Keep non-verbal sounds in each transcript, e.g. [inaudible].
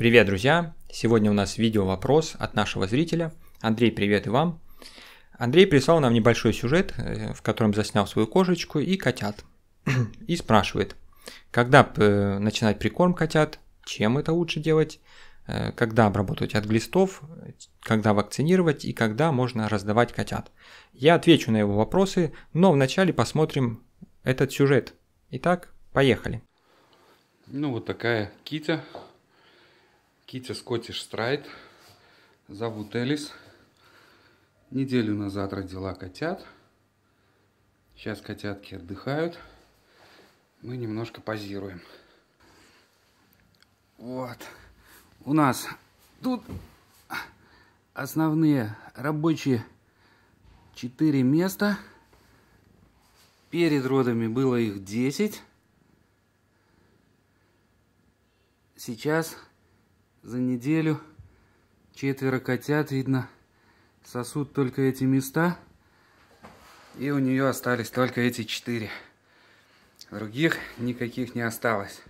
Привет, друзья! Сегодня у нас видео-вопрос от нашего зрителя. Андрей, привет и вам! Андрей прислал нам небольшой сюжет, э, в котором заснял свою кошечку и котят. [clears throat] и спрашивает, когда э, начинать прикорм котят, чем это лучше делать, э, когда обработать от глистов, когда вакцинировать и когда можно раздавать котят. Я отвечу на его вопросы, но вначале посмотрим этот сюжет. Итак, поехали. Ну вот такая кита Китя Скоттиш Страйт. Зовут Элис. Неделю назад родила котят. Сейчас котятки отдыхают. Мы немножко позируем. Вот. У нас тут основные рабочие четыре места. Перед родами было их 10. Сейчас за неделю. Четверо котят, видно, сосут только эти места. И у нее остались только эти четыре. Других никаких не осталось.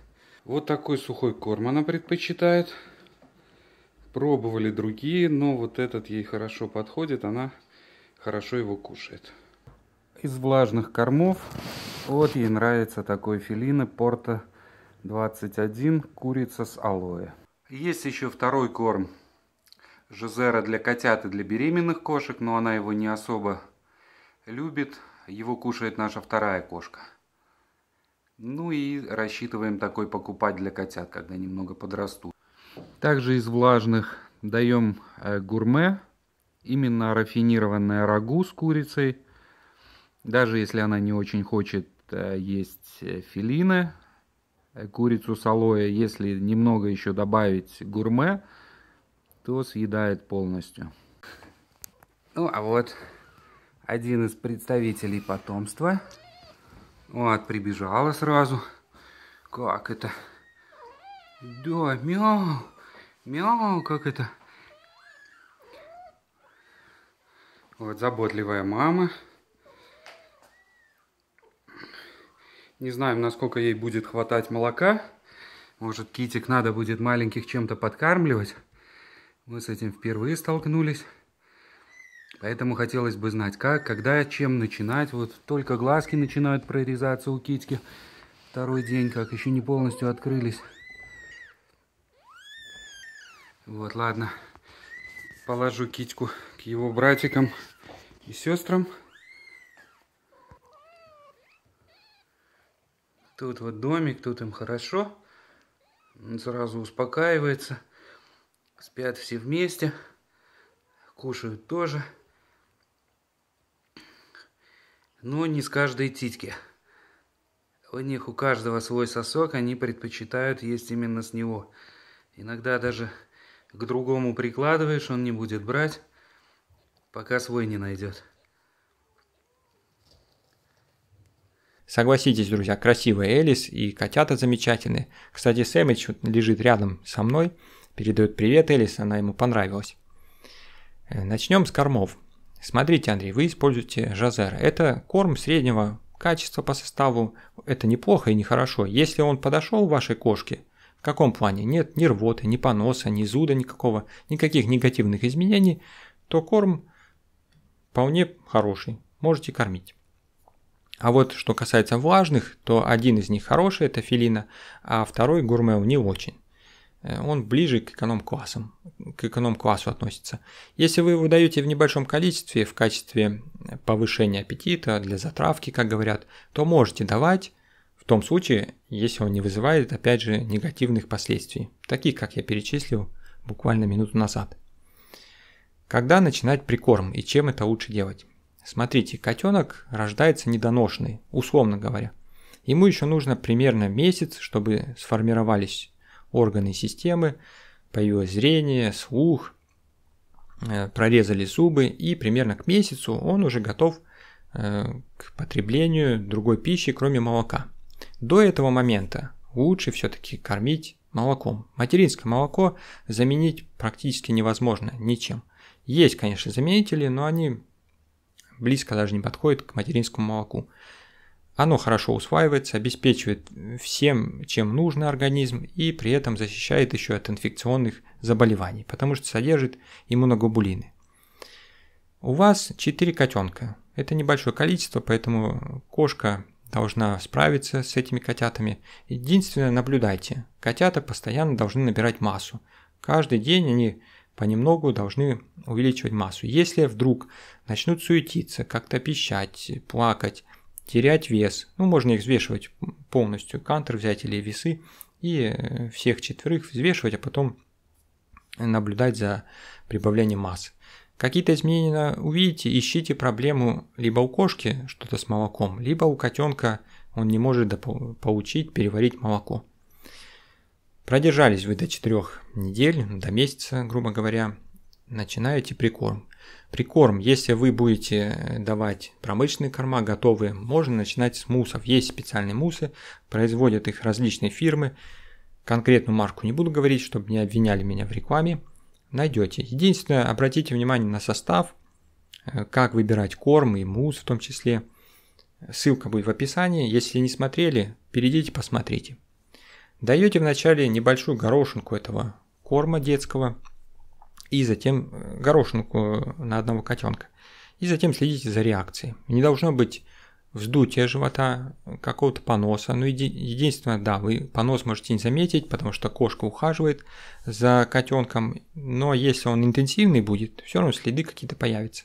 Вот такой сухой корм она предпочитает. Пробовали другие, но вот этот ей хорошо подходит. Она хорошо его кушает. Из влажных кормов вот ей нравится такой филины Порта 21 курица с алоэ. Есть еще второй корм Жозера для котят и для беременных кошек, но она его не особо любит. Его кушает наша вторая кошка. Ну и рассчитываем такой покупать для котят, когда немного подрастут. Также из влажных даем э, гурме, именно рафинированное рагу с курицей. Даже если она не очень хочет э, есть э, филины, Э, курицу с алоэ, если немного еще добавить гурме, то съедает полностью. Ну, а вот один из представителей потомства. Вот, прибежала сразу. Как это? Да, мяу, мяу, как это? Вот, заботливая мама. Не знаем, насколько ей будет хватать молока. Может, китик надо будет маленьких чем-то подкармливать. Мы с этим впервые столкнулись. Поэтому хотелось бы знать, как, когда, чем начинать. Вот только глазки начинают прорезаться у китики. Второй день, как еще не полностью открылись. Вот, ладно. Положу китьку к его братикам и сестрам. Тут вот домик, тут им хорошо. Он сразу успокаивается. Спят все вместе. Кушают тоже. Но не с каждой титьки. У них у каждого свой сосок, они предпочитают есть именно с него. Иногда даже к другому прикладываешь, он не будет брать, пока свой не найдет. Согласитесь, друзья, красивая Элис и котята замечательные. Кстати, Сэмич лежит рядом со мной, передает привет Элис, она ему понравилась. Э, начнем с кормов. Смотрите, Андрей, вы используете Жазер. Это корм среднего качества по составу. Это неплохо и нехорошо. Если он подошел вашей кошке, в каком плане? Нет ни рвоты, ни поноса, ни зуда никакого, никаких негативных изменений, то корм вполне хороший. Можете кормить. А вот что касается влажных, то один из них хороший, это филина, а второй гурмео не очень. Э, он ближе к эконом-классам, к эконом-классу относится. Если вы его даете в небольшом количестве, в качестве э, повышения аппетита, для затравки, как говорят, то можете давать, в том случае, если он не вызывает, опять же, негативных последствий, таких, как я перечислил буквально минуту назад. Когда начинать прикорм и чем это лучше делать? Смотрите, котенок рождается недоношенный, условно говоря. Ему еще нужно примерно месяц, чтобы сформировались органы системы, появилось зрение, слух, э, прорезали зубы, и примерно к месяцу он уже готов э, к потреблению другой пищи, кроме молока. До этого момента лучше все-таки кормить молоком. Материнское молоко заменить практически невозможно ничем. Есть, конечно, заменители, но они близко даже не подходит к материнскому молоку. Оно хорошо усваивается, обеспечивает всем, чем нужно организм и при этом защищает еще от инфекционных заболеваний, потому что содержит иммуноглобулины. У вас 4 котенка. Это небольшое количество, поэтому кошка должна справиться с этими котятами. Единственное, наблюдайте. Котята постоянно должны набирать массу. Каждый день они понемногу должны увеличивать массу. Если вдруг начнут суетиться, как-то пищать, плакать, терять вес, ну можно их взвешивать полностью, кантер взять или весы, и э, всех четверых взвешивать, а потом наблюдать за прибавлением массы. Какие-то изменения увидите, ищите проблему либо у кошки что-то с молоком, либо у котенка он не может получить, переварить молоко. Продержались вы до 4 недель, до месяца, грубо говоря. Начинаете прикорм. Прикорм, если вы будете э, давать промышленные корма, готовые, можно начинать с мусов. Есть специальные мусы, производят их различные фирмы. Конкретную марку не буду говорить, чтобы не обвиняли меня в рекламе. Найдете. Единственное, обратите внимание на состав, э, как выбирать корм и мус в том числе. Ссылка будет в описании. Если не смотрели, перейдите, посмотрите. Даете вначале небольшую горошинку этого корма детского, и затем э, горошинку э, на одного котенка. И затем следите за реакцией. Не должно быть вздутия живота, какого-то поноса. Ну, еди- единственное, да, вы понос можете не заметить, потому что кошка ухаживает за котенком, но если он интенсивный будет, все равно следы какие-то появятся.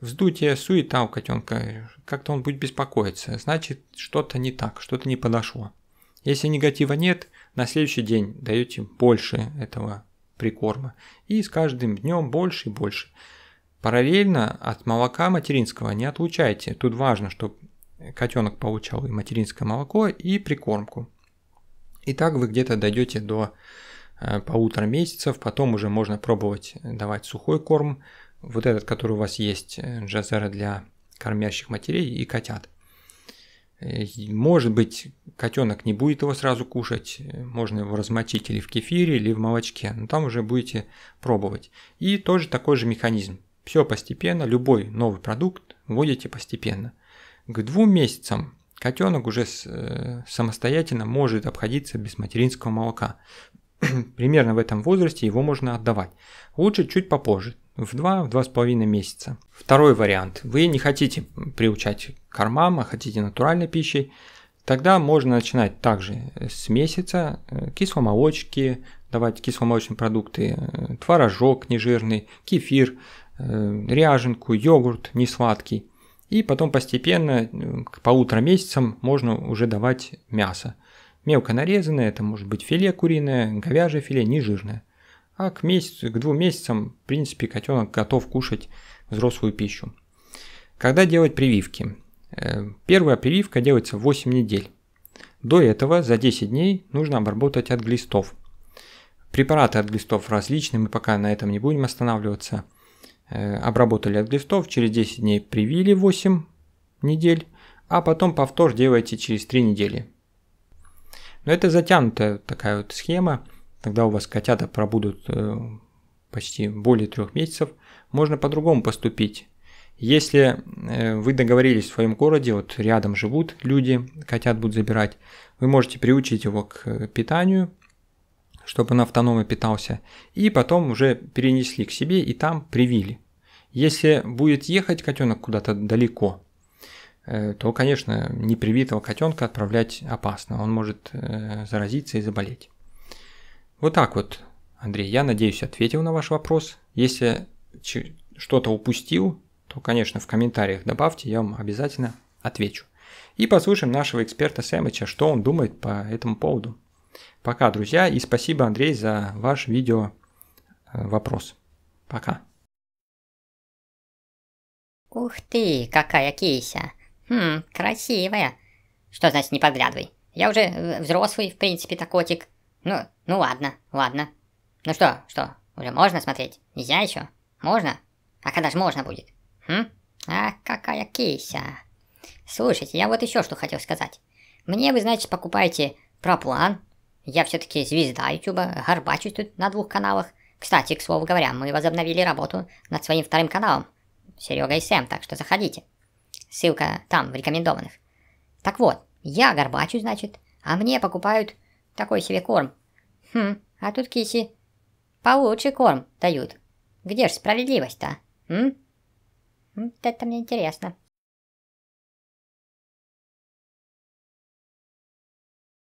Вздутие, суета у котенка, как-то он будет беспокоиться, значит, что-то не так, что-то не подошло. Если негатива нет, на следующий день даете больше этого прикорма. И с каждым днем больше и больше. Параллельно от молока материнского не отлучайте. Тут важно, чтобы котенок получал и материнское молоко, и прикормку. И так вы где-то дойдете до э, полутора месяцев, потом уже можно пробовать давать сухой корм, вот этот, который у вас есть, джазера э, для кормящих матерей и котят. Э, может быть, котенок не будет его сразу кушать, э, можно его размочить или в кефире, или в молочке, но там уже будете пробовать. И тоже такой же механизм. Все постепенно, любой новый продукт вводите постепенно. К двум месяцам котенок уже э, самостоятельно может обходиться без материнского молока. [clears throat] примерно в этом возрасте его можно отдавать. Лучше чуть попозже, в 2-2,5 месяца. Второй вариант. Вы не хотите приучать кормам, а хотите натуральной пищей. Тогда можно начинать также с месяца э, кисломолочки, давать кисломолочные продукты, э, творожок нежирный, кефир, э, ряженку, йогурт несладкий. И потом постепенно к полутора месяцам можно уже давать мясо. Мелко нарезанное, это может быть филе куриное, говяжье филе, нежирное. А к месяцу, к двум месяцам, в принципе, котенок готов кушать взрослую пищу. Когда делать прививки? Э, первая прививка делается 8 недель. До этого за 10 дней нужно обработать от глистов. Препараты от глистов различные мы пока на этом не будем останавливаться. Э, обработали от глистов, через 10 дней привили 8 недель, а потом повтор делайте через 3 недели. Но это затянутая такая вот схема. Тогда у вас котята пробудут э, почти более трех месяцев. Можно по-другому поступить. Если э, вы договорились в своем городе, вот рядом живут люди, котят будут забирать, вы можете приучить его к э, питанию, чтобы он автономно питался, и потом уже перенесли к себе и там привили. Если будет ехать котенок куда-то далеко, Э, то, конечно, непривитого котенка отправлять опасно. Он может э, заразиться и заболеть. Вот так вот, Андрей, я надеюсь, ответил на ваш вопрос. Если что-то упустил, то, конечно, в комментариях добавьте, я вам обязательно отвечу. И послушаем нашего эксперта Сэмыча, что он думает по этому поводу. Пока, друзья, и спасибо, Андрей, за ваш видео э, вопрос. Пока. Ух ты, какая кейся! «Хм, красивая». «Что значит не подглядывай? Я уже э, взрослый, в принципе, то котик. Ну, ну ладно, ладно. Ну что, что, уже можно смотреть? Нельзя еще? Можно? А когда же можно будет? Хм? А какая кейся. Слушайте, я вот еще что хотел сказать. Мне вы, значит, покупаете проплан. Я все-таки звезда ютуба, горбачусь тут на двух каналах. Кстати, к слову говоря, мы возобновили работу над своим вторым каналом. Серега и Сэм, так что заходите. Ссылка там, в рекомендованных. Так вот, я горбачу, значит, а мне покупают такой себе корм. Хм, а тут киси получше корм дают. Где ж справедливость-то, а? м? Вот это мне интересно.